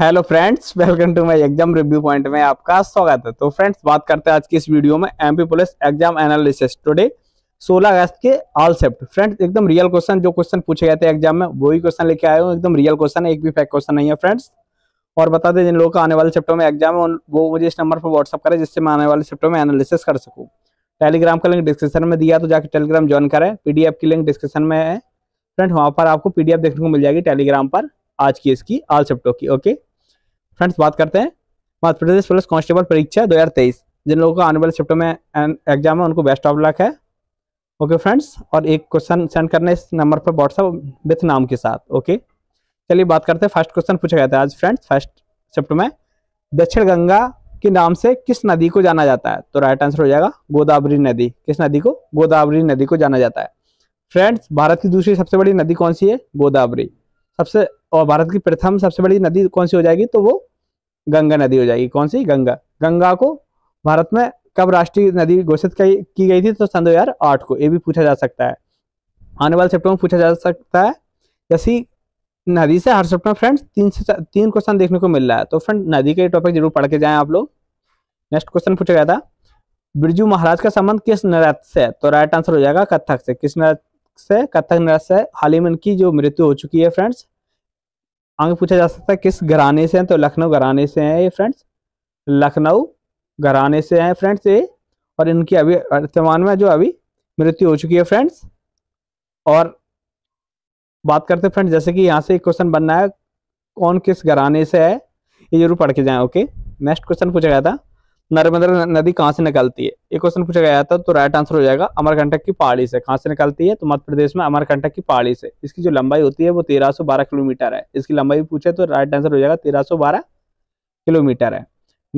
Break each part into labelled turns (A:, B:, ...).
A: hello friends welcome to my exam review point में आपका स्वागत है तो फ्रेंड्स बात करते हैं आज की इस वीडियो में MP police exam analysis today 16 अगस्त के ऑल सेप्ट फ्रेंड्स एकदम रियल क्वेश्चन जो क्वेश्चन पूछे गए थे एग्जाम में वही क्वेश्चन लेके आए हूँ एकदम रियल क्वेश्चन है एक भी फेक क्वेश्चन नहीं है फ्रेंड्स और बता दें जिन लोगों का आने वाले चैप्टर में एग्जाम है वो मुझे इस नंबर पर व्हाट्सअप करें जिससे मैं आने वाले चैप्टर में एनालिसिस कर सकूँ टेलीग्राम का लिंक डिस्क्रिप्शन में दिया तो जाकर टेलीग्राम ज्वाइन करें पीडीएफ की लिंक डिस्क्रिप्शन में है फ्रेंड वहाँ पर आपको पीडीएफ देखने को मिल जाएगी टेलीग्राम पर आज की इसकी आल चैप्टों की ओके फ्रेंड्स बात करते हैं मध्य प्रदेश पुलिस कांस्टेबल परीक्षा 2023 जिन लोगों का आने वाले शिफ्ट में एग्जाम है उनको बेस्ट ऑफ लक है ओके फ्रेंड्स और एक क्वेश्चन सेंड करना इस नंबर पर व्हाट्सअप विथ नाम के साथ ओके चलिए बात करते हैं फर्स्ट क्वेश्चन पूछा गया था आज फ्रेंड्स फर्स्ट शिफ्ट में दक्षिण गंगा के नाम से किस नदी को जाना जाता है तो राइट आंसर हो जाएगा गोदावरी नदी किस नदी को गोदावरी नदी को जाना जाता है फ्रेंड्स भारत की दूसरी सबसे बड़ी नदी कौन सी है गोदावरी सबसे और भारत की प्रथम सबसे बड़ी नदी कौन सी हो जाएगी तो वो गंगा नदी हो जाएगी कौन सी गंगा गंगा को भारत में कब राष्ट्रीय नदी घोषित की गई थी तो सन दो हजार आठ को ये भी पूछा जा सकता है आने वाले चैप्टर में पूछा जा सकता है जैसी नदी से हर चैप्टर फ्रेंड्स तीन से तीन क्वेश्चन देखने को मिल रहा है तो फ्रेंड नदी के टॉपिक जरूर पढ़ के जाए आप लोग नेक्स्ट क्वेश्चन पूछा गया था बिरजू महाराज का संबंध किस नृत्य से तो राइट आंसर हो जाएगा कथक से किस नृत्य से कथक नृत्य से हाल ही में इनकी जो मृत्यु हो चुकी है फ्रेंड्स आगे पूछा जा सकता है किस घराने से हैं तो लखनऊ घराने से हैं ये फ्रेंड्स लखनऊ घराने से हैं फ्रेंड्स ये और इनकी अभी वर्तमान में जो अभी मृत्यु हो चुकी है फ्रेंड्स और बात करते हैं फ्रेंड्स जैसे कि यहाँ से एक क्वेश्चन बनना है कौन किस घराने से है ये जरूर पढ़ के जाएं ओके नेक्स्ट क्वेश्चन पूछा गया था नर्मदा नदी कहाँ से निकलती है ये क्वेश्चन पूछा गया था तो राइट आंसर हो जाएगा अमरकंटक की पहाड़ी से कहाँ से निकलती है तो मध्य प्रदेश में अमरकंटक की पहाड़ी से इसकी जो लंबाई होती है वो 1312 किलोमीटर है इसकी लंबाई भी पूछे तो राइट आंसर हो जाएगा 1312 किलोमीटर है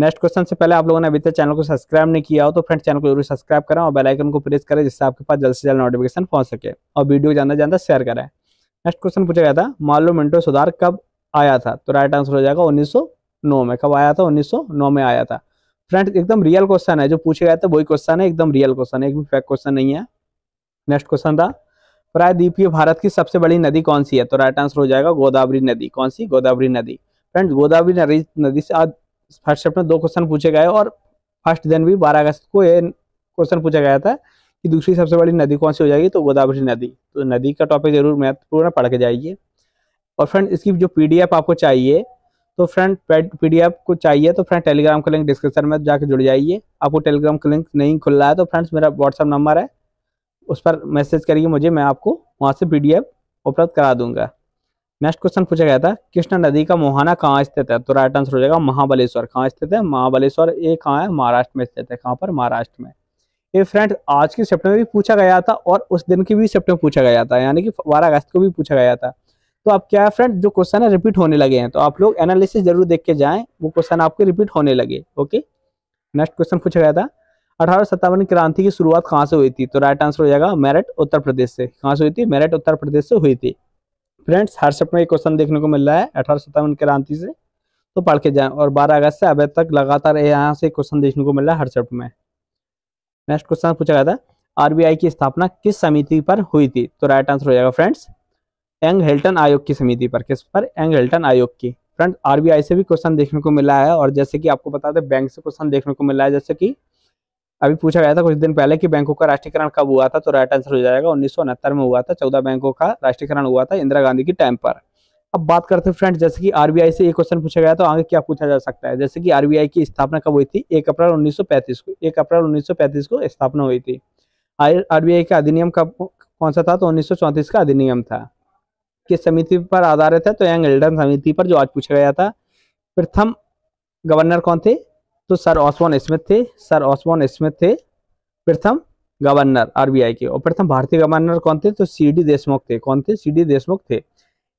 A: नेक्स्ट क्वेश्चन से पहले आप लोगों ने अभी तक चैनल को सब्सक्राइब नहीं किया हो तो फ्रेंड चैनल को जरूर सब्सक्राइब करें और बेलाइकन को प्रेस करें जिससे आपके पास जल्द से जल्द नोटिफिकेशन पहुंच सके और वीडियो ज्यादा ज्यादा शेयर करें नेक्स्ट क्वेश्चन पूछा गया था मालो मिनटो सुधार कब आया था तो राइट आंसर हो जाएगा उन्नीस में कब आया था उन्नीस में आया था फ्रेंड एकदम रियल क्वेश्चन है जो पूछे गए थे वही क्वेश्चन है एकदम रियल क्वेश्चन है एक भी फैक्ट क्वेश्चन नहीं है नेक्स्ट क्वेश्चन था प्रायद्वीप भारत की सबसे बड़ी नदी कौन सी है तो राइट आंसर हो जाएगा गोदावरी नदी कौन सी गोदावरी नदी फ्रेंड्स गोदावरी नदी नदी से आज फर्स्ट चैप्टर दो क्वेश्चन पूछे गए और फर्स्ट दिन भी बारह अगस्त को ये क्वेश्चन पूछा गया था कि दूसरी सबसे बड़ी नदी कौन सी हो जाएगी तो गोदावरी नदी तो नदी का टॉपिक जरूर महत्वपूर्ण पढ़ के जाइए और फ्रेंड इसकी जो पीडीएफ आपको चाहिए तो फ्रेंड पीडीएफ को चाहिए तो फ्रेंड टेलीग्राम का लिंक डिस्क्रिप्शन में जाकर जुड़ जाइए आपको टेलीग्राम का लिंक नहीं खुल रहा है तो फ्रेंड्स मेरा व्हाट्सअप नंबर है उस पर मैसेज करिए मुझे मैं आपको वहाँ से पी उपलब्ध करा दूंगा नेक्स्ट क्वेश्चन पूछा गया था कृष्णा नदी का मोहाना कहाँ स्थित है तो राइट आंसर हो जाएगा महाबलेश्वर कहाँ स्थित है महाबलेश्वर ये कहाँ है महाराष्ट्र में स्थित है कहाँ पर महाराष्ट्र में ये फ्रेंड आज के चैप्टर में भी पूछा गया था और उस दिन के भी चैप्टर में पूछा गया था यानी कि बारह अगस्त को भी पूछा गया था तो आप क्या है फ्रेंड जो क्वेश्चन है रिपीट होने लगे हैं तो आप लोग एनालिसिस जरूर देख के जाएं वो क्वेश्चन आपके रिपीट होने लगे ओके नेक्स्ट क्वेश्चन पूछा गया था अठारह क्रांति की शुरुआत कहाँ से हुई थी तो राइट आंसर हो जाएगा मेरठ उत्तर प्रदेश से कहाँ से हुई थी मेरठ उत्तर प्रदेश से हुई थी फ्रेंड्स हर सप्ट में क्वेश्चन देखने को मिल रहा है अठारह क्रांति से तो पढ़ के जाएं और 12 अगस्त से अभी तक लगातार यहाँ से क्वेश्चन देखने को मिल रहा है हर सप्ट में नेक्स्ट क्वेश्चन पूछा गया था आरबीआई की स्थापना किस समिति पर हुई थी तो राइट आंसर हो जाएगा फ्रेंड्स एंग हेल्टन आयोग की समिति पर किस पर एंग हेल्टन आयोग की फ्रेंड आरबीआई से भी क्वेश्चन देखने को मिला है और जैसे कि आपको बता दें बैंक से क्वेश्चन देखने को मिला है जैसे कि अभी पूछा गया था कुछ दिन पहले कि बैंकों का राष्ट्रीयकरण कब हुआ था तो राइट आंसर हो जाएगा उन्नीस में हुआ था चौदह बैंकों का राष्ट्रीयकरण हुआ था इंदिरा गांधी के टाइम पर अब बात करते हैं फ्रेंड जैसे कि आरबीआई से ये क्वेश्चन पूछा गया तो आगे क्या पूछा जा सकता है जैसे कि आरबीआई की स्थापना कब हुई थी एक अप्रैल 1935 को एक अप्रैल 1935 को स्थापना हुई थी आरबीआई का अधिनियम कब कौन सा था तो उन्नीस का अधिनियम था किस समिति पर आधारित है तो यंग एल्डन समिति पर जो आज पूछा गया था प्रथम गवर्नर कौन थे तो सर ऑसवान स्मिथ थे सर ऑसवान स्मिथ थे प्रथम गवर्नर आरबीआई के और प्रथम भारतीय गवर्नर कौन थे तो सीडी देशमुख थे कौन थे सीडी देशमुख थे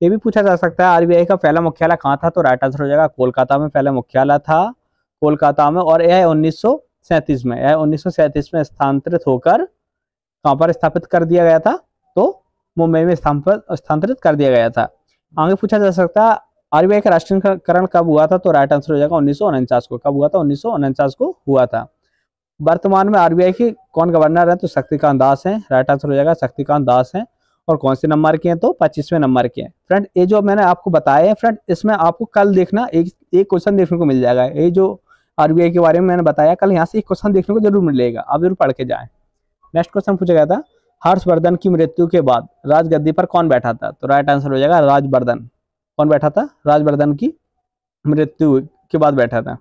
A: ये भी पूछा जा सकता है आरबीआई का पहला मुख्यालय कहाँ था तो राइट आंसर हो जाएगा कोलकाता में पहला मुख्यालय था कोलकाता में और यह उन्नीस में यह उन्नीस में स्थानांतरित होकर कहाँ पर स्थापित कर दिया गया था तो मुंबई में स्थानांतरित कर दिया गया था आगे पूछा जा सकता है आरबीआई का राष्ट्रीयकरण कब हुआ था तो राइट आंसर हो जाएगा उन्नीस को कब हुआ था उन्नीस को हुआ था वर्तमान में आरबीआई के कौन गवर्नर है तो शक्तिकांत दास हैं राइट आंसर हो जाएगा शक्तिकांत दास हैं और कौन से नंबर के हैं तो पच्चीसवें नंबर के हैं फ्रेंड ये जो मैंने आपको बताया है फ्रेंड इसमें आपको कल देखना एक एक क्वेश्चन देखने को मिल जाएगा ये जो आरबीआई के बारे में मैंने बताया कल यहाँ से एक क्वेश्चन देखने को जरूर मिलेगा आप जरूर पढ़ के जाए नेक्स्ट क्वेश्चन पूछा गया था हर्षवर्धन की मृत्यु के बाद राजगद्दी पर कौन बैठा था तो राइट आंसर हो जाएगा राजवर्धन कौन बैठा था राजवर्धन की मृत्यु के बाद बैठा था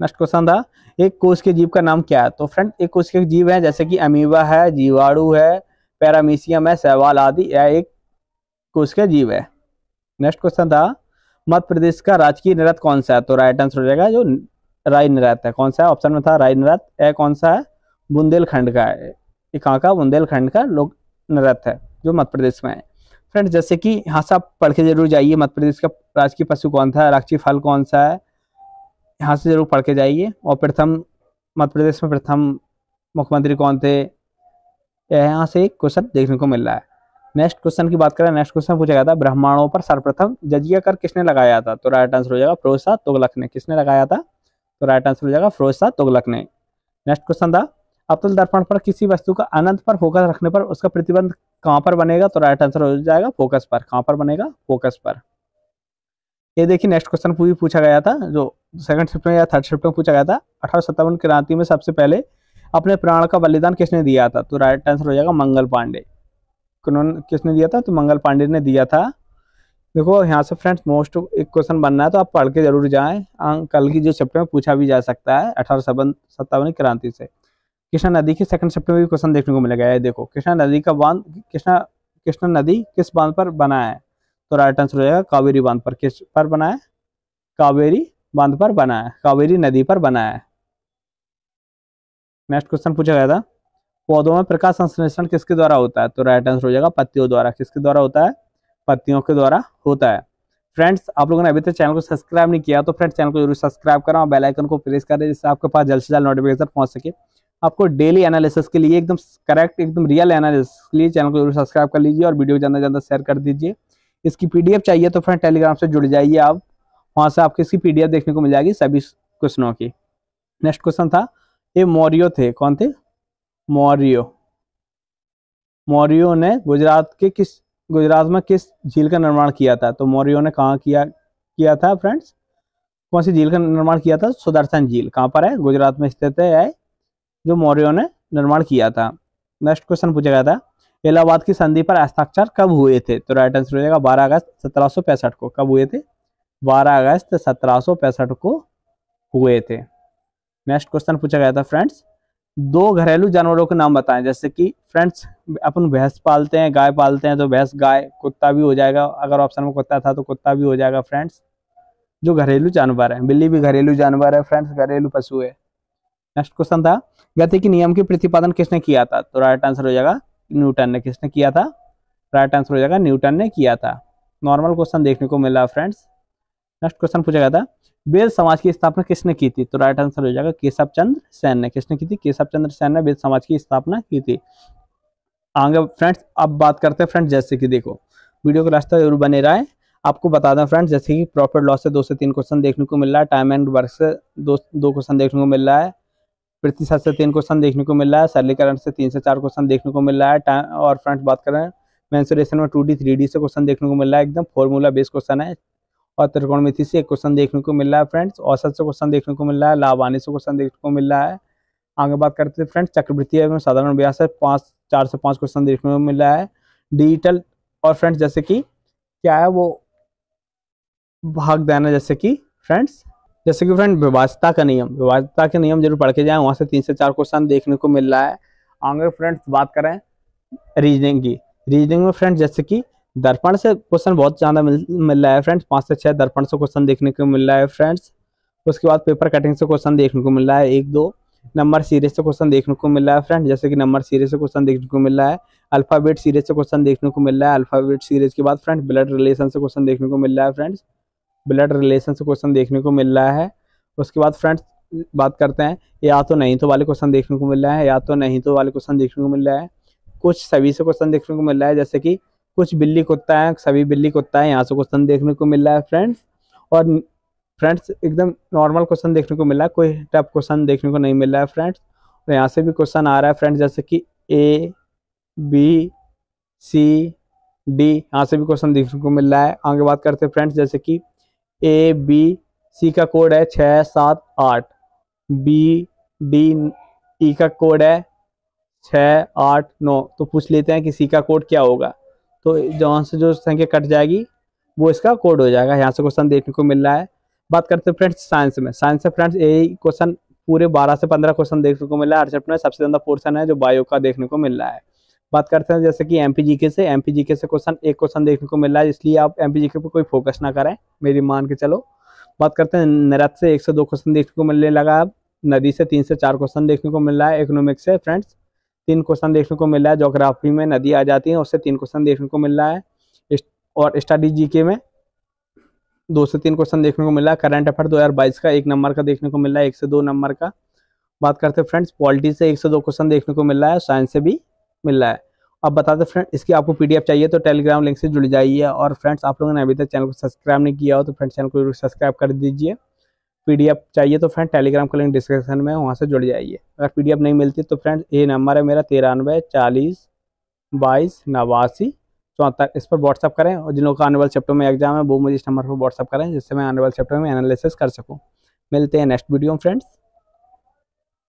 A: नेक्स्ट क्वेश्चन था एक कोश के जीव का नाम क्या है तो फ्रेंड एक कोश के जीव है जैसे कि अमीबा है जीवाणु है पैरामीसियम है सहवाल आदि यह एक कोश के जीव है नेक्स्ट क्वेश्चन था मध्य प्रदेश का राजकीय निरत कौन सा है तो राइट आंसर हो जाएगा जो राय निरत है कौन सा है ऑप्शन में था राय नृत्य यह कौन सा है बुंदेलखंड का है ये कहाँ का बुंदेलखंड का लोक नृत्य है जो मध्य प्रदेश में है फ्रेंड जैसे कि यहाँ से आप पढ़ के जरूर जाइए मध्य प्रदेश का राजकीय पशु कौन था राजकीय फल कौन सा है यहाँ से जरूर पढ़ के जाइए और प्रथम मध्य प्रदेश में प्रथम मुख्यमंत्री कौन थे यहाँ से एक क्वेश्चन देखने को मिल रहा है नेक्स्ट क्वेश्चन की बात करें नेक्स्ट क्वेश्चन पूछा गया था ब्राह्मणों पर सर्वप्रथम जजिया कर किसने लगाया था तो राइट आंसर हो जाएगा फिरोज शाह तुगलक ने किसने लगाया था तो राइट आंसर हो जाएगा फिरोज शाह तुगलक ने नेक्स्ट क्वेश्चन था अवतल दर्पण पर किसी वस्तु का अनंत पर फोकस रखने पर उसका प्रतिबंध कहाँ पर बनेगा तो राइट आंसर हो जाएगा फोकस पर कहां पर बनेगा फोकस पर ये देखिए नेक्स्ट क्वेश्चन पूरी पूछा गया था जो सेकंड शिफ्ट में या थर्ड शिफ्ट में पूछा गया था अठारह क्रांति में सबसे पहले अपने प्राण का बलिदान किसने दिया था तो राइट आंसर हो जाएगा मंगल पांडे किसने दिया था तो मंगल पांडे ने दिया था देखो यहाँ से फ्रेंड्स मोस्ट एक क्वेश्चन बनना है तो आप पढ़ के जरूर जाएं अं, कल की जो चैप्टर में पूछा भी जा सकता है अठारह सत्तावन क्रांति से कृष्णा नदी के सेकंड चैप्टर में भी क्वेश्चन देखने को मिलेगा देखो कृष्णा नदी का बांध कृष्णा कृष्णा नदी किस बांध पर बना है तो राइट आंसर हो जाएगा कावेरी बांध पर किस पर बना है कावेरी बांध पर बना है कावेरी नदी पर बना है नेक्स्ट क्वेश्चन पूछा गया था पौधों में प्रकाश संश्लेषण किसके द्वारा होता है तो राइट आंसर हो जाएगा पत्तियों द्वारा किसके द्वारा होता है पत्तियों के द्वारा होता है फ्रेंड्स आप लोगों ने अभी तक चैनल को सब्सक्राइब नहीं किया तो फ्रेंड्स चैनल को जरूर सब्सक्राइब करें और बेल आइकन को प्रेस करें जिससे आपके पास जल्द से जल्द नोटिफिकेशन पहुंच सके आपको डेली एनालिसिस के लिए एकदम करेक्ट एकदम रियल एनालिसिस के लिए चैनल को जरूर सब्सक्राइब कर लीजिए और वीडियो को ज़्यादा ज़्यादा शेयर कर दीजिए इसकी पीडीएफ चाहिए तो फ्रेंड टेलीग्राम से जुड़ जाइए आप वहाँ से आपको इसकी पीडीएफ देखने को मिल जाएगी सभी क्वेश्चनों की नेक्स्ट क्वेश्चन था ये मौर्यो थे कौन थे मौर्यो मौर्यो ने गुजरात के किस गुजरात में किस झील का निर्माण किया था तो मौर्यो ने कहा किया किया था फ्रेंड्स कौन सी झील का निर्माण किया था सुदर्शन झील कहाँ पर है गुजरात में स्थित है जो मौर्यों ने निर्माण किया था नेक्स्ट क्वेश्चन पूछा गया था इलाहाबाद की संधि पर हस्ताक्षर कब हुए थे तो राइट आंसर हो जाएगा बारह अगस्त सत्रह को कब हुए थे बारह अगस्त सत्रह को हुए थे नेक्स्ट क्वेश्चन पूछा गया था फ्रेंड्स दो घरेलू जानवरों के नाम बताएं जैसे कि फ्रेंड्स अपन भैंस पालते हैं गाय पालते हैं तो भैंस गाय कुत्ता भी हो जाएगा अगर ऑप्शन में कुत्ता था तो कुत्ता भी हो जाएगा फ्रेंड्स जो घरेलू जानवर है बिल्ली भी घरेलू जानवर है फ्रेंड्स घरेलू पशु है नेक्स्ट क्वेश्चन था गति के नियम की प्रतिपादन किसने किया था तो राइट आंसर हो जाएगा न्यूटन ने किसने किया था राइट आंसर हो जाएगा न्यूटन ने किया था नॉर्मल क्वेश्चन देखने को मिला फ्रेंड्स नेक्स्ट क्वेश्चन पूछा गया था वेद समाज की स्थापना किसने की थी तो राइट आंसर हो जाएगा केशव चंद्र सेन ने किसने की थी केशव चंद्र सेन ने वेद समाज की स्थापना की थी आगे फ्रेंड्स अब बात करते हैं फ्रेंड्स जैसे कि देखो वीडियो का रास्ता जरूर बने रहा है आपको बता दें फ्रेंड्स जैसे कि प्रॉफिट लॉस से दो से तीन क्वेश्चन देखने को मिल रहा है टाइम एंड वर्क से दो दो क्वेश्चन देखने को मिल रहा है प्रतिशत से तीन क्वेश्चन देखने को मिल रहा है सरलीकरण से तीन से चार क्वेश्चन देखने को मिल रहा है और फ्रंट बात करें मैंसुरेशन में टू डी थ्री डी से क्वेश्चन देखने को मिल रहा है एकदम फॉर्मूला बेस्ड क्वेश्चन है और त्रिकोणमिति से एक क्वेश्चन देखने को मिल रहा है फ्रेंड्स औसत से क्वेश्चन देखने को मिल रहा है लाभानी से क्वेश्चन देखने को मिल रहा है आगे बात करते हैं फ्रेंड्स चक्रवृत्ति एवं साधारण ब्याज से पाँच चार से पाँच क्वेश्चन देखने को मिल रहा है डिजिटल और फ्रेंड्स जैसे कि क्या है वो भाग देना जैसे कि फ्रेंड्स जैसे कि फ्रेंड विवाजता का नियम विवाजता के नियम जरूर पढ़ के जाए वहां से तीन से चार क्वेश्चन देखने को मिल रहा है आगे फ्रेंड्स बात करें रीजनिंग की रीजनिंग में फ्रेंड जैसे कि दर्पण से क्वेश्चन बहुत ज़्यादा मिल मिल रहा है फ्रेंड्स पांच से छह दर्पण से क्वेश्चन देखने को मिल रहा है फ्रेंड्स उसके बाद पेपर कटिंग से क्वेश्चन देखने को मिल रहा है एक दो नंबर सीरीज से क्वेश्चन देखने को मिल रहा है फ्रेंड जैसे कि नंबर सीरीज से क्वेश्चन देखने को मिल रहा है अल्फाबेट सीरीज से क्वेश्चन देखने को मिल रहा है अल्फाबेट सीरीज के बाद फ्रेंड ब्लड रिलेशन से क्वेश्चन देखने को मिल रहा है फ्रेंड्स ब्लड रिलेशन से क्वेश्चन देखने को मिल रहा है उसके बाद फ्रेंड्स बात करते हैं या तो नहीं तो वाले क्वेश्चन देखने को मिल रहा है या तो नहीं तो वाले क्वेश्चन देखने को मिल रहा है कुछ सभी से क्वेश्चन देखने को मिल रहा है जैसे कि कुछ बिल्ली कुत्ता है सभी बिल्ली कुत्ता है यहाँ से क्वेश्चन देखने को मिल रहा है फ्रेंड्स और फ्रेंड्स एकदम नॉर्मल क्वेश्चन देखने को मिल रहा है कोई टफ क्वेश्चन देखने को नहीं मिल रहा है फ्रेंड्स और यहाँ से भी क्वेश्चन आ रहा है फ्रेंड्स जैसे कि ए बी सी डी यहाँ से भी क्वेश्चन देखने को मिल रहा है आगे बात करते हैं फ्रेंड्स जैसे कि ए बी सी का कोड है छः सात आठ बी डी ई का कोड है छः आठ नौ तो पूछ लेते हैं कि सी का कोड क्या होगा तो जहाँ से जो संख्या कट जाएगी वो इसका कोड हो जाएगा यहाँ से क्वेश्चन देखने को मिल रहा है बात करते हैं फ्रेंड्स साइंस में साइंस में फ्रेंड्स यही क्वेश्चन पूरे बारह से पंद्रह क्वेश्चन देखने को मिला है हर चैप्टर में सबसे ज़्यादा पोर्सन है जो बायो का देखने को मिल रहा है बात करते हैं जैसे कि एम से एम पी से क्वेश्चन एक क्वेश्चन देखने को मिल रहा है इसलिए आप एम के पर कोई फोकस ना करें मेरी मान के चलो बात करते हैं नरत से एक से दो क्वेश्चन देखने को मिलने लगा अब नदी से तीन से चार क्वेश्चन देखने को मिल रहा है इकोनॉमिक्स से फ्रेंड्स तीन क्वेश्चन देखने को मिल रहा है जोग्राफी में नदी आ जाती है उससे तीन क्वेश्चन देखने को मिल रहा है और स्टडी जीके में दो से तीन क्वेश्चन देखने को मिला करंट अफेयर बाईस का एक नंबर का देखने को मिला है एक से दो नंबर का बात करते हैं फ्रेंड्स पॉलिटी से एक से दो क्वेश्चन देखने को मिल रहा है साइंस से भी मिल रहा है अब बता दें फ्रेंड इसकी आपको पीडीएफ चाहिए तो टेलीग्राम लिंक से जुड़ जाइए और फ्रेंड्स आप लोगों ने अभी तक चैनल को सब्सक्राइब नहीं किया हो तो फ्रेंड्स चैनल को सब्सक्राइब कर दीजिए पीडीएफ चाहिए तो फ्रेंड टेलीग्राम का लिंक डिस्क्रिप्शन में वहाँ से जुड़ जाइए अगर पी नहीं मिलती तो फ्रेंड ये नंबर है मेरा तिरानवे चालीस बाईस नवासी चौहत्तर इस पर व्हाट्सअप करें और जिन लोगों का आने वाले चैप्टर में एग्जाम है वो मुझे इस नंबर पर व्हाट्सअप करें जिससे मैं आने वाले चैप्टर में एनालिसिस कर सकूँ मिलते हैं नेक्स्ट वीडियो में फ्रेंड्स